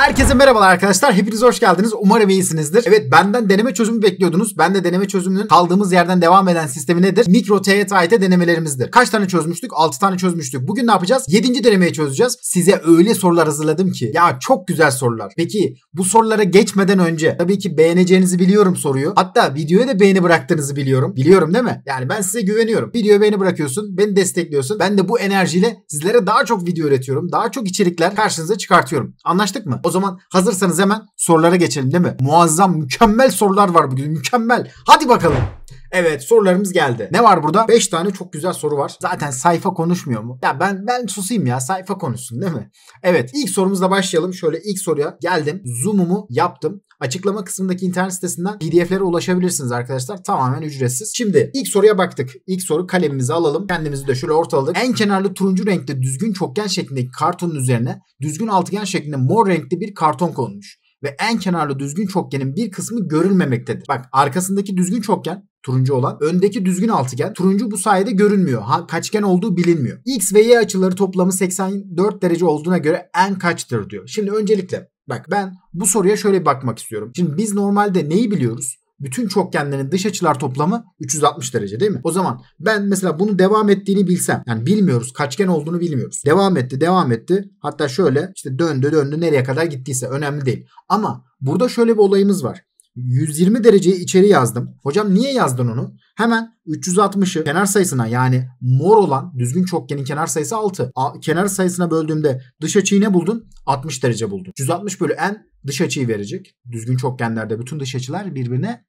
Herkese merhabalar arkadaşlar. Hepiniz hoş geldiniz. Umarım iyisinizdir. Evet benden deneme çözümü bekliyordunuz. Ben de deneme çözümünün kaldığımız yerden devam eden sistemi nedir? Mikro TYT denemelerimizdir. Kaç tane çözmüştük? 6 tane çözmüştük. Bugün ne yapacağız? 7. denemeyi çözeceğiz. Size öyle sorular hazırladım ki. Ya çok güzel sorular. Peki bu sorulara geçmeden önce tabii ki beğeneceğinizi biliyorum soruyu. Hatta videoya da beğeni bıraktığınızı biliyorum. Biliyorum değil mi? Yani ben size güveniyorum. Videoya beğeni bırakıyorsun. Beni destekliyorsun. Ben de bu enerjiyle sizlere daha çok video üretiyorum. Daha çok içerikler karşınıza çıkartıyorum. Anlaştık mı? O zaman hazırsanız hemen sorulara geçelim değil mi? Muazzam mükemmel sorular var bugün mükemmel. Hadi bakalım. Evet sorularımız geldi. Ne var burada? 5 tane çok güzel soru var. Zaten sayfa konuşmuyor mu? Ya ben ben susayım ya sayfa konuşsun değil mi? Evet ilk sorumuzla başlayalım. Şöyle ilk soruya geldim. Zoom'umu yaptım. Açıklama kısmındaki internet sitesinden pdf'lere ulaşabilirsiniz arkadaşlar. Tamamen ücretsiz. Şimdi ilk soruya baktık. İlk soru kalemimizi alalım. Kendimizi de şöyle ortaladık. En kenarlı turuncu renkte düzgün çokgen şeklindeki kartonun üzerine düzgün altıgen şeklinde mor renkli bir karton konmuş ve en kenarlı düzgün çokgenin bir kısmı görülmemektedir. Bak arkasındaki düzgün çokgen turuncu olan. Öndeki düzgün altıgen. Turuncu bu sayede görünmüyor. Ha, kaçgen olduğu bilinmiyor. X ve Y açıları toplamı 84 derece olduğuna göre en kaçtır diyor. Şimdi öncelikle Bak ben bu soruya şöyle bakmak istiyorum. Şimdi biz normalde neyi biliyoruz? bütün çokgenlerin dış açılar toplamı 360 derece değil mi? O zaman ben mesela bunu devam ettiğini bilsem yani bilmiyoruz kaçgen olduğunu bilmiyoruz. Devam etti devam etti hatta şöyle işte döndü döndü nereye kadar gittiyse önemli değil. Ama burada şöyle bir olayımız var. 120 dereceyi içeri yazdım. Hocam niye yazdın onu? Hemen 360'ı kenar sayısına yani mor olan düzgün çokgenin kenar sayısı 6. A, kenar sayısına böldüğümde dış açıyı ne buldun? 60 derece buldum. 160 bölü n dış açıyı verecek. Düzgün çokgenlerde bütün dış açılar birbirine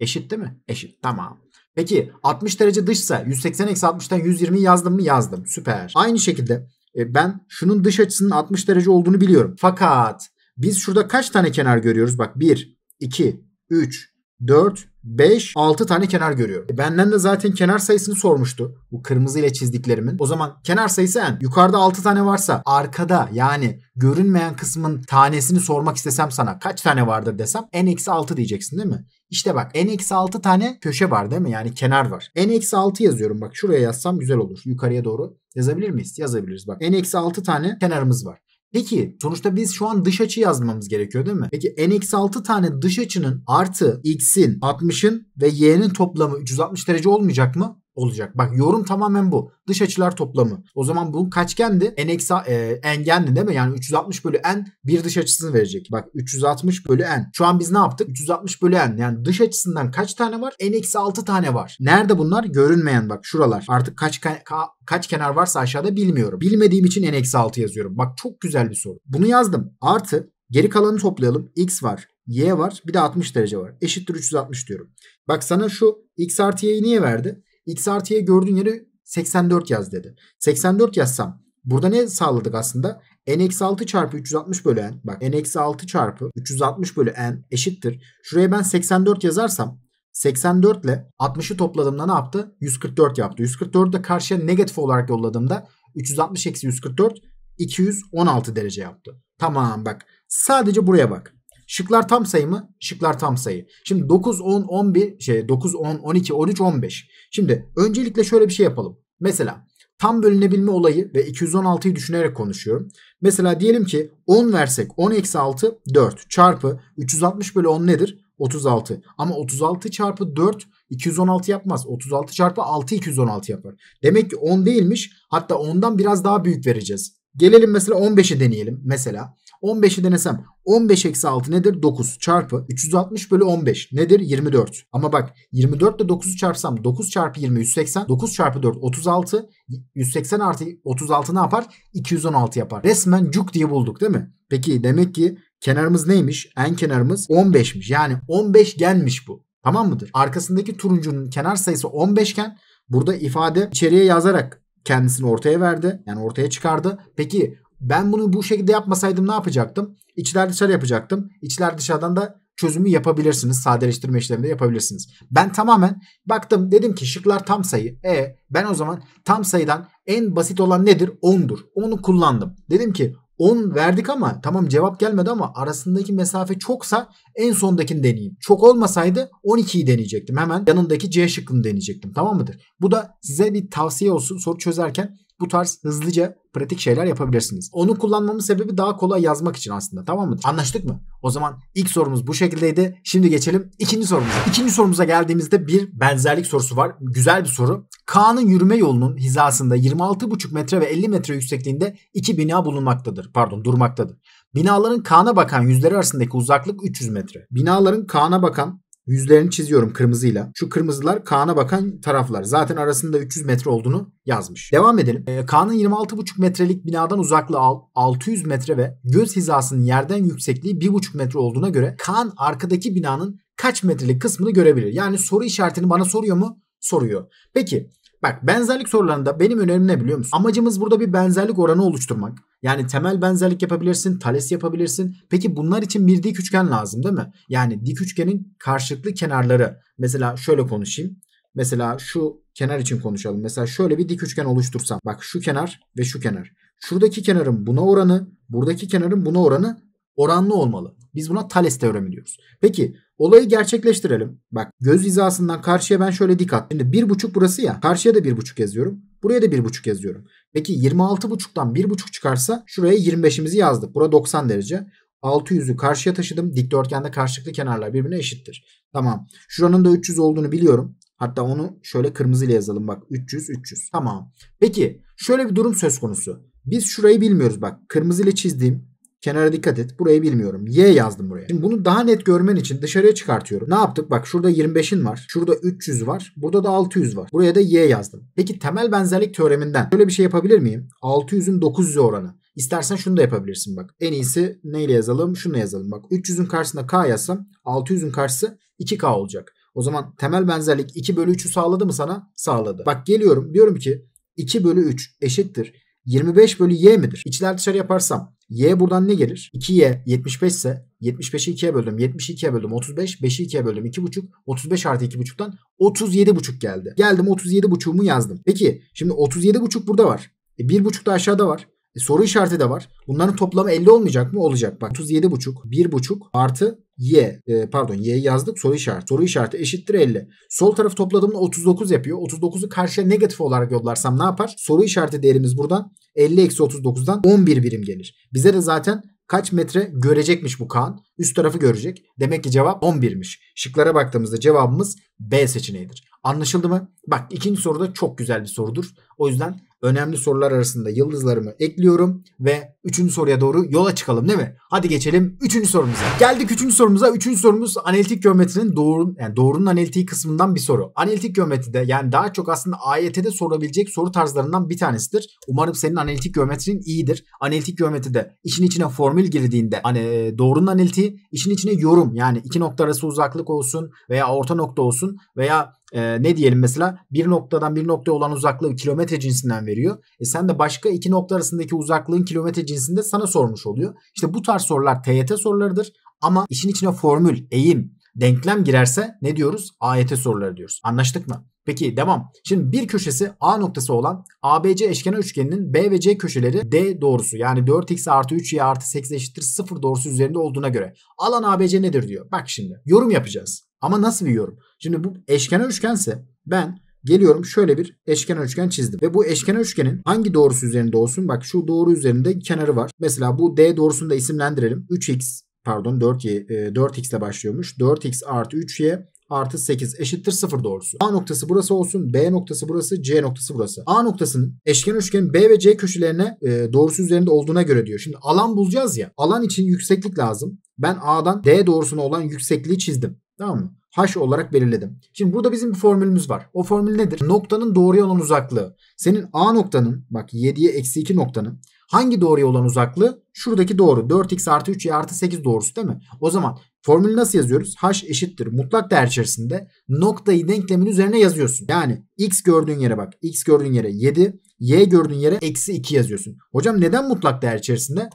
eşit değil mi? Eşit. Tamam. Peki 60 derece dışsa 180 eksi 60'tan 120'yi yazdım mı? Yazdım. Süper. Aynı şekilde e, ben şunun dış açısının 60 derece olduğunu biliyorum. Fakat biz şurada kaç tane kenar görüyoruz? Bak 1, 2, 3, 4, 5, 6 tane kenar görüyorum. E, benden de zaten kenar sayısını sormuştu. Bu kırmızı ile çizdiklerimin. O zaman kenar sayısı n. Yukarıda 6 tane varsa arkada yani görünmeyen kısmın tanesini sormak istesem sana kaç tane vardır desem n-6 diyeceksin değil mi? İşte bak n-6 tane köşe var değil mi? Yani kenar var. n-6 yazıyorum bak şuraya yazsam güzel olur. Yukarıya doğru yazabilir miyiz? Yazabiliriz bak. n-6 tane kenarımız var. Peki sonuçta biz şu an dış açı yazmamız gerekiyor değil mi? Peki n-6 tane dış açının artı x'in 60'ın ve y'nin toplamı 360 derece olmayacak mı? olacak. Bak yorum tamamen bu. Dış açılar toplamı. O zaman bu kaçgendi? N eksi e, engendi değil mi? Yani 360 bölü n bir dış açısını verecek. Bak 360 bölü n. Şu an biz ne yaptık? 360 bölü n. Yani dış açısından kaç tane var? N eksi 6 tane var. Nerede bunlar? Görünmeyen bak şuralar. Artık kaç ka, kaç kenar varsa aşağıda bilmiyorum. Bilmediğim için n eksi 6 yazıyorum. Bak çok güzel bir soru. Bunu yazdım. Artı geri kalanı toplayalım. X var. Y var. Bir de 60 derece var. Eşittir 360 diyorum. Bak sana şu X artı Y'yi niye verdi? x artıya gördüğün yeri 84 yaz dedi. 84 yazsam burada ne sağladık aslında? n-6 çarpı 360 bölü n. Bak n-6 çarpı 360 bölü n eşittir. Şuraya ben 84 yazarsam 84 ile 60'ı topladığımda ne yaptı? 144 yaptı. 144 de karşıya negatif olarak yolladığımda 360 eksi 144 216 derece yaptı. Tamam bak. Sadece buraya bak. Şıklar tam sayı mı? Şıklar tam sayı. Şimdi 9, 10, 11, şey 9, 10, 12, 13, 15. Şimdi öncelikle şöyle bir şey yapalım. Mesela tam bölünebilme olayı ve 216'yı düşünerek konuşuyorum. Mesela diyelim ki 10 versek 10 eksi 6 4 çarpı 360 bölü 10 nedir? 36. Ama 36 çarpı 4 216 yapmaz. 36 çarpı 6 216 yapar. Demek ki 10 değilmiş. Hatta 10'dan biraz daha büyük vereceğiz. Gelelim mesela 15'i deneyelim. Mesela 15'i denesem 15 eksi 6 nedir? 9 çarpı 360 bölü 15 nedir? 24. Ama bak 24 ile 9'u çarpsam 9 çarpı 20 180. 9 çarpı 4 36. 180 artı 36 ne yapar? 216 yapar. Resmen cuk diye bulduk değil mi? Peki demek ki kenarımız neymiş? En kenarımız 15'miş. Yani 15 genmiş bu. Tamam mıdır? Arkasındaki turuncunun kenar sayısı 15 iken burada ifade içeriye yazarak kendisini ortaya verdi. Yani ortaya çıkardı. Peki ben bunu bu şekilde yapmasaydım ne yapacaktım? İçler dışarı yapacaktım. İçler dışarıdan da çözümü yapabilirsiniz. Sadeleştirme işleminde yapabilirsiniz. Ben tamamen baktım dedim ki şıklar tam sayı. E ben o zaman tam sayıdan en basit olan nedir? 10'dur. Onu kullandım. Dedim ki 10 verdik ama tamam cevap gelmedi ama arasındaki mesafe çoksa en sondakini deneyeyim. Çok olmasaydı 12'yi deneyecektim. Hemen yanındaki C şıkkını deneyecektim. Tamam mıdır? Bu da size bir tavsiye olsun soru çözerken bu tarz hızlıca pratik şeyler yapabilirsiniz. Onu kullanmamın sebebi daha kolay yazmak için aslında tamam mı? Anlaştık mı? O zaman ilk sorumuz bu şekildeydi. Şimdi geçelim ikinci sorumuza. İkinci sorumuza geldiğimizde bir benzerlik sorusu var. Güzel bir soru. Kaan'ın yürüme yolunun hizasında 26,5 metre ve 50 metre yüksekliğinde iki bina bulunmaktadır. Pardon durmaktadır. Binaların Kaan'a bakan yüzleri arasındaki uzaklık 300 metre. Binaların Kaan'a bakan Yüzlerini çiziyorum kırmızıyla. Şu kırmızılar Kaan'a bakan taraflar. Zaten arasında 300 metre olduğunu yazmış. Devam edelim. Ee, Kaan'ın 26,5 metrelik binadan uzaklığı 600 metre ve göz hizasının yerden yüksekliği 1,5 metre olduğuna göre Kaan arkadaki binanın kaç metrelik kısmını görebilir. Yani soru işaretini bana soruyor mu? Soruyor. Peki Bak benzerlik sorularında benim önerim ne biliyor musun? Amacımız burada bir benzerlik oranı oluşturmak. Yani temel benzerlik yapabilirsin, tales yapabilirsin. Peki bunlar için bir dik üçgen lazım değil mi? Yani dik üçgenin karşılıklı kenarları. Mesela şöyle konuşayım. Mesela şu kenar için konuşalım. Mesela şöyle bir dik üçgen oluştursam. Bak şu kenar ve şu kenar. Şuradaki kenarın buna oranı, buradaki kenarın buna oranı oranlı olmalı. Biz buna Thales teoremi diyoruz. Peki olayı gerçekleştirelim. Bak göz hizasından karşıya ben şöyle dik attım. Şimdi buçuk burası ya. Karşıya da bir buçuk yazıyorum. Buraya da bir buçuk yazıyorum. Peki 26 buçuktan bir buçuk çıkarsa şuraya 25'imizi yazdık. Bura 90 derece. 600'ü karşıya taşıdım. Dikdörtgende karşılıklı kenarlar birbirine eşittir. Tamam. Şuranın da 300 olduğunu biliyorum. Hatta onu şöyle kırmızıyla yazalım. Bak 300 300. Tamam. Peki şöyle bir durum söz konusu. Biz şurayı bilmiyoruz. Bak kırmızıyla çizdiğim Kenara dikkat et. Burayı bilmiyorum. Y yazdım buraya. Şimdi bunu daha net görmen için dışarıya çıkartıyorum. Ne yaptık? Bak şurada 25'in var. Şurada 300 var. Burada da 600 var. Buraya da Y yazdım. Peki temel benzerlik teoreminden şöyle bir şey yapabilir miyim? 600'ün 900'e oranı. İstersen şunu da yapabilirsin bak. En iyisi neyle yazalım? Şunu yazalım. Bak 300'ün karşısına K yazsam 600'ün karşısı 2K olacak. O zaman temel benzerlik 2 bölü 3'ü sağladı mı sana? Sağladı. Bak geliyorum. Diyorum ki 2 bölü 3 eşittir 25 bölü y midir? İçler dışarı yaparsam y buradan ne gelir? 2y 75 ise 75'i 2'ye böldüm. 70'i 2'ye böldüm. 35. 5'i 2'ye böldüm. 2,5. 35 artı 2,5'tan 37,5 geldi. Geldim 37,5'umu yazdım. Peki şimdi 37,5 burada var. E, 1,5 da aşağıda var. E, soru işareti de var. Bunların toplamı 50 olmayacak mı? Olacak. Bak 37,5, 1,5 artı y. E, pardon y yazdık soru işareti. Soru işareti eşittir 50. Sol tarafı topladığımda 39 yapıyor. 39'u karşıya negatif olarak yollarsam ne yapar? Soru işareti değerimiz buradan 50 eksi 39'dan 11 birim gelir. Bize de zaten kaç metre görecekmiş bu Kaan? Üst tarafı görecek. Demek ki cevap 11'miş. Şıklara baktığımızda cevabımız B seçeneğidir. Anlaşıldı mı? Bak ikinci soruda çok güzel bir sorudur. O yüzden önemli sorular arasında yıldızlarımı ekliyorum ve 3. soruya doğru yola çıkalım değil mi? Hadi geçelim 3. sorumuza. Geldik 3. sorumuza. 3. sorumuz analitik geometrinin doğru, yani doğrunun analitiği kısmından bir soru. Analitik geometride yani daha çok aslında AYT'de sorulabilecek soru tarzlarından bir tanesidir. Umarım senin analitik geometrin iyidir. Analitik geometride işin içine formül girdiğinde hani e, doğrunun analitiği işin içine yorum yani iki nokta arası uzaklık olsun veya orta nokta olsun veya e, ne diyelim mesela bir noktadan bir noktaya olan uzaklığı kilometre cinsinden veriyor. E sen de başka iki nokta arasındaki uzaklığın kilometre cinsinde sana sormuş oluyor. İşte bu tarz sorular TYT sorularıdır ama işin içine formül, eğim, denklem girerse ne diyoruz? AYT soruları diyoruz. Anlaştık mı? Peki devam. Şimdi bir köşesi A noktası olan ABC eşkenar üçgeninin B ve C köşeleri D doğrusu yani 4x artı 3y artı 8 eşittir 0 doğrusu üzerinde olduğuna göre alan ABC nedir diyor. Bak şimdi yorum yapacağız. Ama nasıl bir Şimdi bu eşkenar üçgense ben geliyorum şöyle bir eşkenar üçgen çizdim. Ve bu eşkenar üçgenin hangi doğrusu üzerinde olsun? Bak şu doğru üzerinde kenarı var. Mesela bu D doğrusunu da isimlendirelim. 3x pardon 4y, 4x e, ile başlıyormuş. 4x artı 3y artı 8 eşittir 0 doğrusu. A noktası burası olsun. B noktası burası. C noktası burası. A noktasının eşken üçgen B ve C köşelerine e, doğrusu üzerinde olduğuna göre diyor. Şimdi alan bulacağız ya. Alan için yükseklik lazım. Ben A'dan D doğrusuna olan yüksekliği çizdim. Tamam mı? H olarak belirledim. Şimdi burada bizim bir formülümüz var. O formül nedir? Noktanın doğruya olan uzaklığı. Senin A noktanın bak 7'ye eksi 2 noktanın hangi doğruya olan uzaklığı? Şuradaki doğru. 4x artı 3y artı 8 doğrusu değil mi? O zaman Formülü nasıl yazıyoruz? H eşittir mutlak değer içerisinde noktayı denklemin üzerine yazıyorsun. Yani x gördüğün yere bak. x gördüğün yere 7. y gördüğün yere eksi 2 yazıyorsun. Hocam neden mutlak değer içerisinde?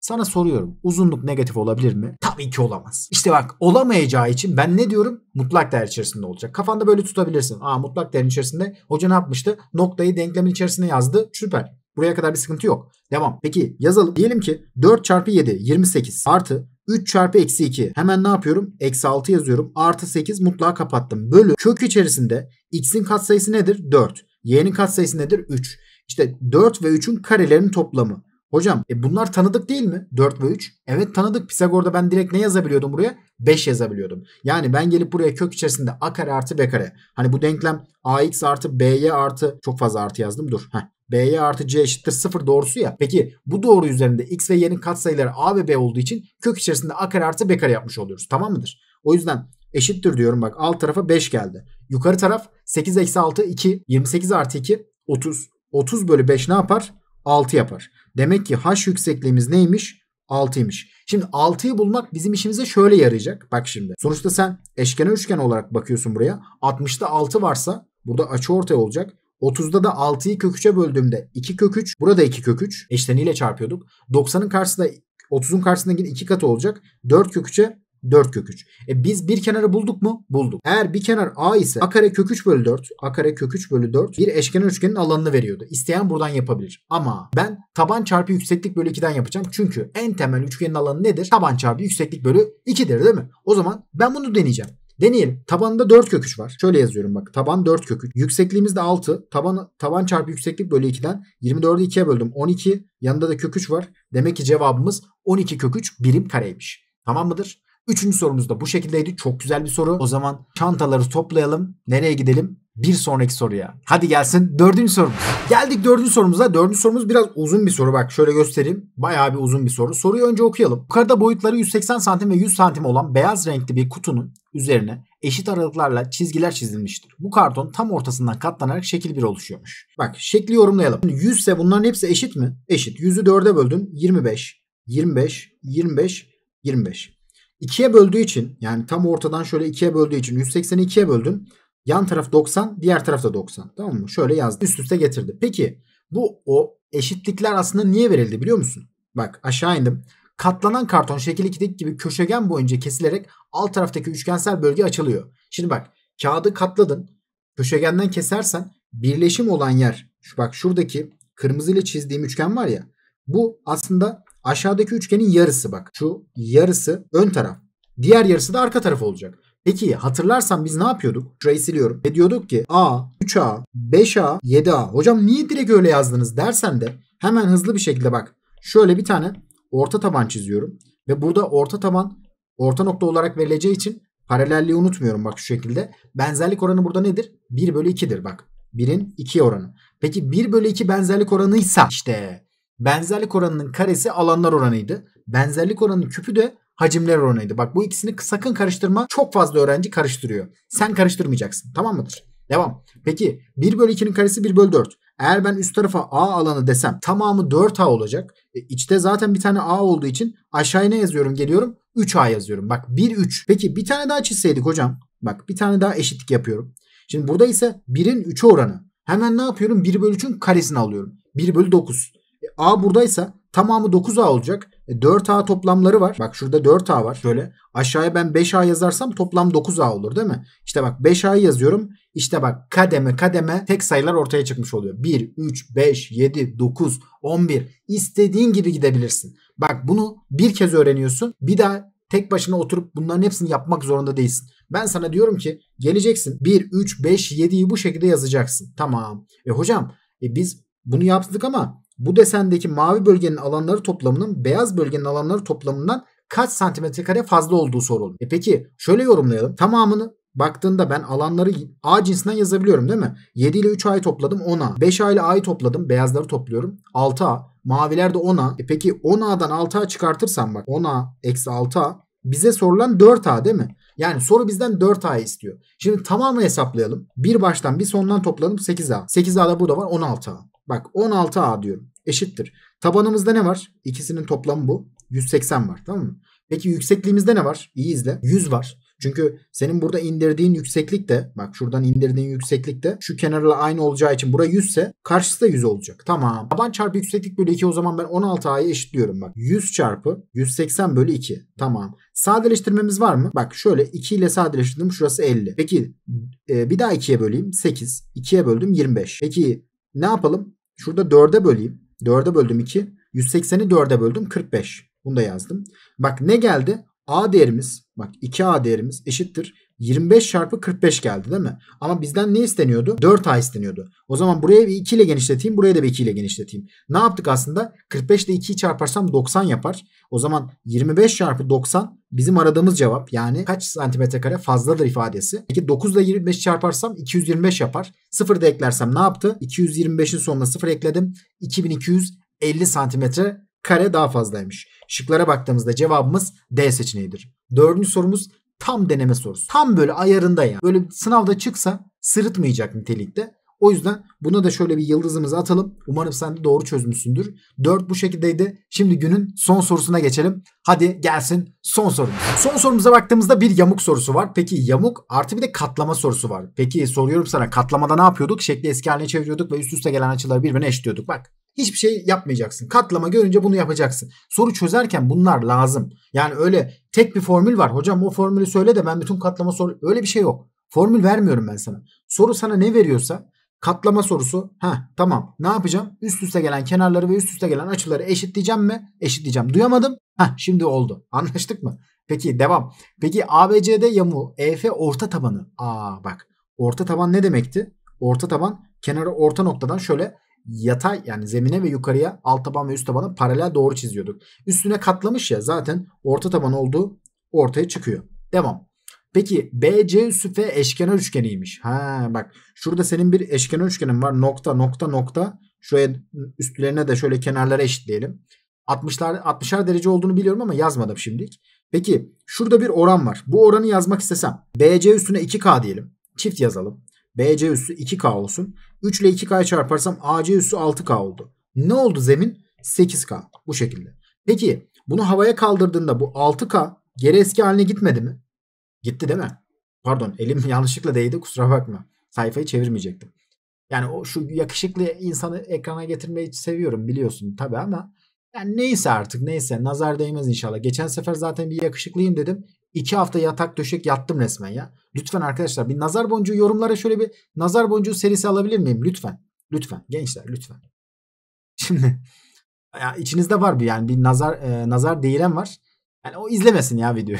Sana soruyorum. Uzunluk negatif olabilir mi? Tabii ki olamaz. İşte bak olamayacağı için ben ne diyorum? Mutlak değer içerisinde olacak. Kafanda böyle tutabilirsin. Aa mutlak değer içerisinde hoca ne yapmıştı? Noktayı denklemin içerisine yazdı. Süper. Buraya kadar bir sıkıntı yok. Devam. Peki yazalım. Diyelim ki 4 çarpı 7 28 artı 3 çarpı eksi 2. Hemen ne yapıyorum? Eksi 6 yazıyorum. Artı 8 mutlaka kapattım. Bölü kök içerisinde x'in katsayısı nedir? 4. Y'nin katsayısı nedir? 3. İşte 4 ve 3'ün karelerinin toplamı. Hocam e bunlar tanıdık değil mi? 4 ve 3. Evet tanıdık. Pisagor'da ben direkt ne yazabiliyordum buraya? 5 yazabiliyordum. Yani ben gelip buraya kök içerisinde a kare artı b kare. Hani bu denklem ax artı b'ye artı çok fazla artı yazdım. Dur. Heh. B'ye artı C eşittir 0 doğrusu ya. Peki bu doğru üzerinde X ve Y'nin katsayıları A ve B olduğu için kök içerisinde A kare artı B kare yapmış oluyoruz. Tamam mıdır? O yüzden eşittir diyorum bak alt tarafa 5 geldi. Yukarı taraf 8 eksi 6 2 28 artı 2 30. 30 bölü 5 ne yapar? 6 yapar. Demek ki h yüksekliğimiz neymiş? 6'ymış. Şimdi 6'yı bulmak bizim işimize şöyle yarayacak. Bak şimdi. Sonuçta sen eşkenar üçgen olarak bakıyorsun buraya. 60'ta 6 varsa burada açı ortaya olacak. 30'da da 6'yı köküçe böldüğümde 2 kök 3. Burada 2 kök 3. Eşleniyle çarpıyorduk. 90'ın karşısında 30'un karşısında karşısındaki 2 katı olacak. 4 köküçe 4 kök 3. E biz bir kenarı bulduk mu? Bulduk. Eğer bir kenar A ise A kare kök 3 bölü 4. A kare kök 3 bölü 4 bir eşkenar üçgenin alanını veriyordu. İsteyen buradan yapabilir. Ama ben taban çarpı yükseklik bölü 2'den yapacağım. Çünkü en temel üçgenin alanı nedir? Taban çarpı yükseklik bölü 2'dir değil mi? O zaman ben bunu deneyeceğim. Deneyelim. Tabanında 4 kök var. Şöyle yazıyorum bak. Taban 4 kök Yüksekliğimiz de 6. Taban, taban çarpı yükseklik bölü 2'den 24'ü 2'ye böldüm. 12. Yanında da kök 3 var. Demek ki cevabımız 12 kök 3 birim kareymiş. Tamam mıdır? Üçüncü sorumuz da bu şekildeydi. Çok güzel bir soru. O zaman çantaları toplayalım. Nereye gidelim? Bir sonraki soruya. Hadi gelsin dördüncü sorumuz. Geldik dördüncü sorumuza. Dördüncü sorumuz biraz uzun bir soru. Bak şöyle göstereyim. Bayağı bir uzun bir soru. Soruyu önce okuyalım. Yukarıda boyutları 180 santim ve 100 santim olan beyaz renkli bir kutunun üzerine eşit aralıklarla çizgiler çizilmiştir. Bu karton tam ortasından katlanarak şekil bir oluşuyormuş. Bak şekli yorumlayalım. 100 ise bunların hepsi eşit mi? Eşit. 100'ü 4'e böldün. 25. 25. 25. 25 ikiye böldüğü için yani tam ortadan şöyle ikiye böldüğü için 180'i ikiye böldün. Yan taraf 90 diğer tarafta 90 tamam mı? Şöyle yazdı üst üste getirdi. Peki bu o eşitlikler aslında niye verildi biliyor musun? Bak aşağı indim. Katlanan karton şekil 2'deki gibi köşegen boyunca kesilerek alt taraftaki üçgensel bölge açılıyor. Şimdi bak kağıdı katladın. Köşegenden kesersen birleşim olan yer şu bak şuradaki kırmızı ile çizdiğim üçgen var ya bu aslında Aşağıdaki üçgenin yarısı bak. Şu yarısı ön taraf. Diğer yarısı da arka taraf olacak. Peki hatırlarsan biz ne yapıyorduk? Şurayı siliyorum. Ve diyorduk ki A, 3A, 5A, 7A. Hocam niye direkt öyle yazdınız dersen de hemen hızlı bir şekilde bak. Şöyle bir tane orta taban çiziyorum. Ve burada orta taban orta nokta olarak verileceği için paralelliği unutmuyorum bak şu şekilde. Benzerlik oranı burada nedir? 1 bölü 2'dir bak. 1'in 2 oranı. Peki 1 bölü 2 benzerlik oranıysa işte Benzerlik oranının karesi alanlar oranıydı. Benzerlik oranının küpü de hacimler oranıydı. Bak bu ikisini sakın karıştırma. Çok fazla öğrenci karıştırıyor. Sen karıştırmayacaksın. Tamam mıdır? Devam. Peki 1 bölü 2'nin karesi 1 bölü 4. Eğer ben üst tarafa A alanı desem tamamı 4A olacak. E, içte zaten bir tane A olduğu için aşağıya ne yazıyorum geliyorum? 3A yazıyorum. Bak 1 3. Peki bir tane daha çizseydik hocam. Bak bir tane daha eşitlik yapıyorum. Şimdi burada ise 1'in 3'e oranı. Hemen ne yapıyorum? 1 bölü 3'ün karesini alıyorum. 1 bölü 9. A buradaysa tamamı 9A olacak. E 4A toplamları var. Bak şurada 4A var şöyle. Aşağıya ben 5A yazarsam toplam 9A olur değil mi? İşte bak 5A'yı yazıyorum. İşte bak kademe kademe tek sayılar ortaya çıkmış oluyor. 1, 3, 5, 7, 9, 11. İstediğin gibi gidebilirsin. Bak bunu bir kez öğreniyorsun. Bir daha tek başına oturup bunların hepsini yapmak zorunda değilsin. Ben sana diyorum ki geleceksin 1, 3, 5, 7'yi bu şekilde yazacaksın. Tamam. E hocam e biz bunu yaptık ama bu desendeki mavi bölgenin alanları toplamının beyaz bölgenin alanları toplamından kaç santimetre kare fazla olduğu soruldu. E peki şöyle yorumlayalım. Tamamını baktığında ben alanları A cinsinden yazabiliyorum değil mi? 7 ile 3 A'yı topladım 10A. 5 A ile A'yı topladım. Beyazları topluyorum. 6A. Maviler de 10A. E peki 10A'dan 6A çıkartırsam bak 10A eksi 6A bize sorulan 4A değil mi? Yani soru bizden 4A istiyor. Şimdi tamamını hesaplayalım. Bir baştan bir sondan topladım 8A. 8A da burada var 16A. Bak 16A diyorum. Eşittir. Tabanımızda ne var? İkisinin toplamı bu. 180 var tamam mı? Peki yüksekliğimizde ne var? İyi izle. 100 var. Çünkü senin burada indirdiğin yükseklik de bak şuradan indirdiğin yükseklik de şu kenarla aynı olacağı için bura 100 ise karşısı da 100 olacak. Tamam. Taban çarpı yükseklik bölü 2 o zaman ben 16a'yı eşitliyorum bak. 100 çarpı 180 bölü 2. Tamam. Sadeleştirmemiz var mı? Bak şöyle 2 ile sadeleştirdim şurası 50. Peki e, bir daha 2'ye böleyim 8. 2'ye böldüm 25. Peki ne yapalım? Şurada 4'e böleyim. 4'e böldüm 2. 180'i 4'e böldüm 45. Bunu da yazdım. Bak ne geldi? A değerimiz bak 2A değerimiz eşittir. 25 çarpı 45 geldi değil mi? Ama bizden ne isteniyordu? 4A isteniyordu. O zaman buraya bir 2 ile genişleteyim. Buraya da bir 2 ile genişleteyim. Ne yaptık aslında? 45 ile 2'yi çarparsam 90 yapar. O zaman 25 çarpı 90 bizim aradığımız cevap. Yani kaç santimetre kare fazladır ifadesi. Peki 9 ile 25 çarparsam 225 yapar. 0 da eklersem ne yaptı? 225'in sonuna 0 ekledim. 2250 santimetre kare daha fazlaymış. Şıklara baktığımızda cevabımız D seçeneğidir. Dördüncü sorumuz Tam deneme sorusu. Tam böyle ayarında ya. Yani. Böyle sınavda çıksa sırıtmayacak nitelikte. O yüzden buna da şöyle bir yıldızımızı atalım. Umarım sen de doğru çözmüşsündür. 4 bu şekildeydi. Şimdi günün son sorusuna geçelim. Hadi gelsin son sorumuz. Son sorumuza baktığımızda bir yamuk sorusu var. Peki yamuk artı bir de katlama sorusu var. Peki soruyorum sana katlamada ne yapıyorduk? Şekli eski haline çeviriyorduk ve üst üste gelen açıları birbirine eşitliyorduk. Bak Hiçbir şey yapmayacaksın. Katlama görünce bunu yapacaksın. Soru çözerken bunlar lazım. Yani öyle tek bir formül var. Hocam o formülü söyle de ben bütün katlama soru öyle bir şey yok. Formül vermiyorum ben sana. Soru sana ne veriyorsa katlama sorusu. Ha tamam. Ne yapacağım? Üst üste gelen kenarları ve üst üste gelen açıları eşitleyeceğim mi? Eşitleyeceğim. Duyamadım. Ha şimdi oldu. Anlaştık mı? Peki devam. Peki ABCD yamu EF orta tabanı. Aa bak. Orta taban ne demekti? Orta taban kenarı orta noktadan şöyle yatay yani zemine ve yukarıya alt taban ve üst tabanı paralel doğru çiziyorduk. Üstüne katlamış ya zaten orta taban olduğu ortaya çıkıyor. Devam. Peki BC üssü F eşkenar üçgeniymiş. Ha bak şurada senin bir eşkenar üçgenin var. Nokta nokta nokta. Şuraya üstlerine de şöyle kenarlara eşitleyelim. 60'lar 60'ar derece olduğunu biliyorum ama yazmadım şimdilik. Peki şurada bir oran var. Bu oranı yazmak istesem BC üstüne 2K diyelim. Çift yazalım. BC üssü 2K olsun. 3 ile 2K'yı çarparsam AC üssü 6K oldu. Ne oldu zemin? 8K bu şekilde. Peki bunu havaya kaldırdığında bu 6K geri eski haline gitmedi mi? Gitti değil mi? Pardon elim yanlışlıkla değdi kusura bakma. Sayfayı çevirmeyecektim. Yani o şu yakışıklı insanı ekrana getirmeyi seviyorum biliyorsun tabi ama yani neyse artık neyse nazar değmez inşallah. Geçen sefer zaten bir yakışıklıyım dedim. İki hafta yatak döşek yattım resmen ya. Lütfen arkadaşlar bir nazar boncuğu yorumlara şöyle bir nazar boncuğu serisi alabilir miyim? Lütfen. Lütfen gençler lütfen. Şimdi ya içinizde var bu yani bir nazar e, nazar değiren var. Yani o izlemesin ya video.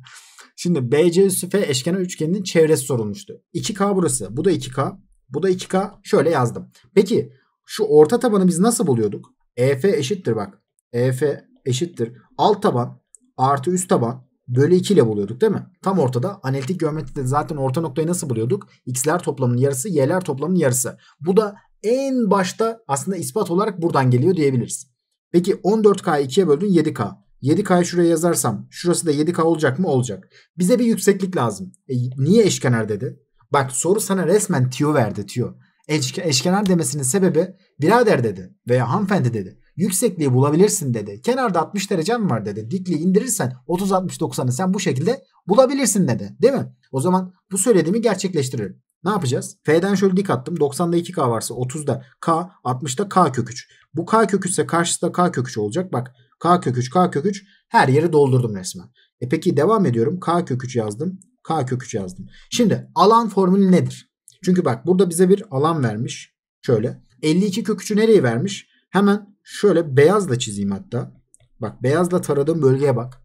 Şimdi BC üssü F eşkenar üçgeninin çevresi sorulmuştu. 2K burası. Bu da 2K. Bu da 2K. Şöyle yazdım. Peki şu orta tabanı biz nasıl buluyorduk? EF eşittir bak. EF eşittir. Alt taban artı üst taban bölü 2 ile buluyorduk değil mi? Tam ortada analitik geometride zaten orta noktayı nasıl buluyorduk? X'ler toplamının yarısı, Y'ler toplamının yarısı. Bu da en başta aslında ispat olarak buradan geliyor diyebiliriz. Peki 14K 2'ye böldün 7K. 7K'yı şuraya yazarsam şurası da 7K olacak mı? Olacak. Bize bir yükseklik lazım. E, niye eşkenar dedi? Bak soru sana resmen tiyo verdi tiyo. Eş, eşkenar demesinin sebebi birader dedi veya hanımefendi dedi. Yüksekliği bulabilirsin dedi. Kenarda 60 derecen var dedi. Dikliği indirirsen 30-60-90'ı sen bu şekilde bulabilirsin dedi. Değil mi? O zaman bu söylediğimi gerçekleştiririm. Ne yapacağız? F'den şöyle dik attım. 90'da 2K varsa 30'da K, 60'da K kök 3. Bu K kök 3 ise karşısında K kök 3 olacak. Bak K kök 3, K kök 3 her yeri doldurdum resmen. E peki devam ediyorum. K kök 3 yazdım. K kök 3 yazdım. Şimdi alan formülü nedir? Çünkü bak burada bize bir alan vermiş. Şöyle. 52 kök 3'ü nereye vermiş? Hemen şöyle beyazla çizeyim hatta. Bak beyazla taradığım bölgeye bak.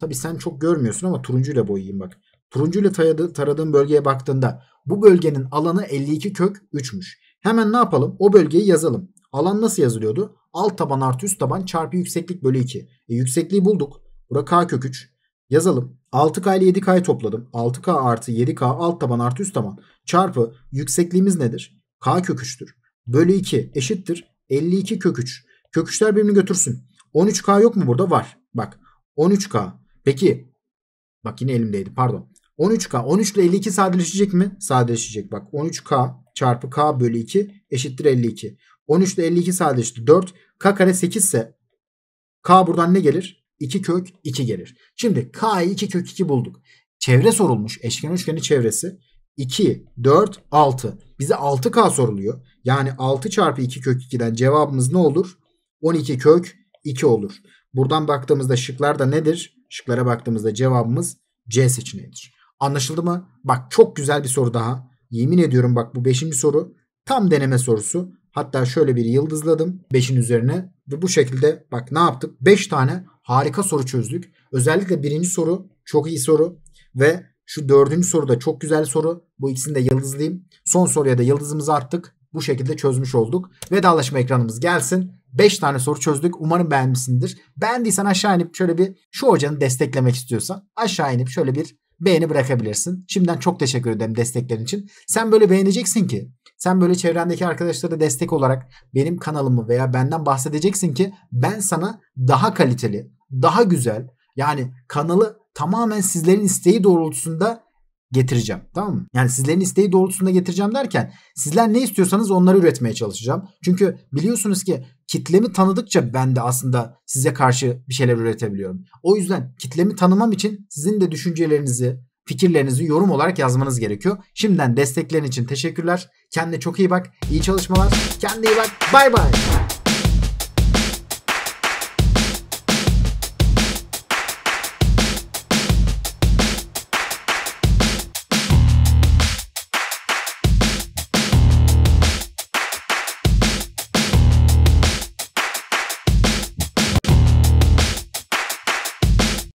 Tabi sen çok görmüyorsun ama turuncuyla boyayayım bak. Turuncuyla taradığım bölgeye baktığında bu bölgenin alanı 52 kök 3'müş. Hemen ne yapalım? O bölgeyi yazalım. Alan nasıl yazılıyordu? Alt taban artı üst taban çarpı yükseklik bölü 2. E, yüksekliği bulduk. Bura k kök 3. Yazalım. 6K ile 7K'yı topladım. 6K artı 7K alt taban artı üst taban çarpı yüksekliğimiz nedir? K köküçtür. Bölü 2 eşittir. 52 kök 3. Kök 3'ler birbirini götürsün. 13K yok mu burada? Var. Bak 13K. Peki bak yine elimdeydi pardon. 13K 13 ile 52 sadeleşecek mi? Sadeleşecek bak 13K çarpı K bölü 2 eşittir 52. 13 ile 52 sadeleşti 4. K kare 8 ise K buradan ne gelir? 2 kök 2 gelir. Şimdi K'yı 2 kök 2 bulduk. Çevre sorulmuş. Eşkenar üçgenin çevresi. 2, 4, 6. Bize 6K soruluyor. Yani 6 çarpı 2 kök 2'den cevabımız ne olur? 12 kök 2 olur. Buradan baktığımızda şıklar da nedir? Şıklara baktığımızda cevabımız C seçeneğidir. Anlaşıldı mı? Bak çok güzel bir soru daha. Yemin ediyorum bak bu 5. soru tam deneme sorusu. Hatta şöyle bir yıldızladım. 5'in üzerine ve bu şekilde bak ne yaptık? 5 tane harika soru çözdük. Özellikle birinci soru çok iyi soru. Ve şu dördüncü soru da çok güzel soru. Bu ikisini de yıldızlayayım. Son soruya da yıldızımızı attık. Bu şekilde çözmüş olduk. Vedalaşma ekranımız gelsin. 5 tane soru çözdük. Umarım beğenmişsindir. Beğendiysen aşağı inip şöyle bir şu hocanı desteklemek istiyorsan aşağı inip şöyle bir beğeni bırakabilirsin. Şimdiden çok teşekkür ederim desteklerin için. Sen böyle beğeneceksin ki sen böyle çevrendeki arkadaşlara destek olarak benim kanalımı veya benden bahsedeceksin ki ben sana daha kaliteli, daha güzel yani kanalı tamamen sizlerin isteği doğrultusunda getireceğim. Tamam mı? Yani sizlerin isteği doğrultusunda getireceğim derken sizler ne istiyorsanız onları üretmeye çalışacağım. Çünkü biliyorsunuz ki kitlemi tanıdıkça ben de aslında size karşı bir şeyler üretebiliyorum. O yüzden kitlemi tanımam için sizin de düşüncelerinizi, fikirlerinizi yorum olarak yazmanız gerekiyor. Şimdiden desteklerin için teşekkürler. Kendine çok iyi bak. İyi çalışmalar. Kendine iyi bak. Bay bay.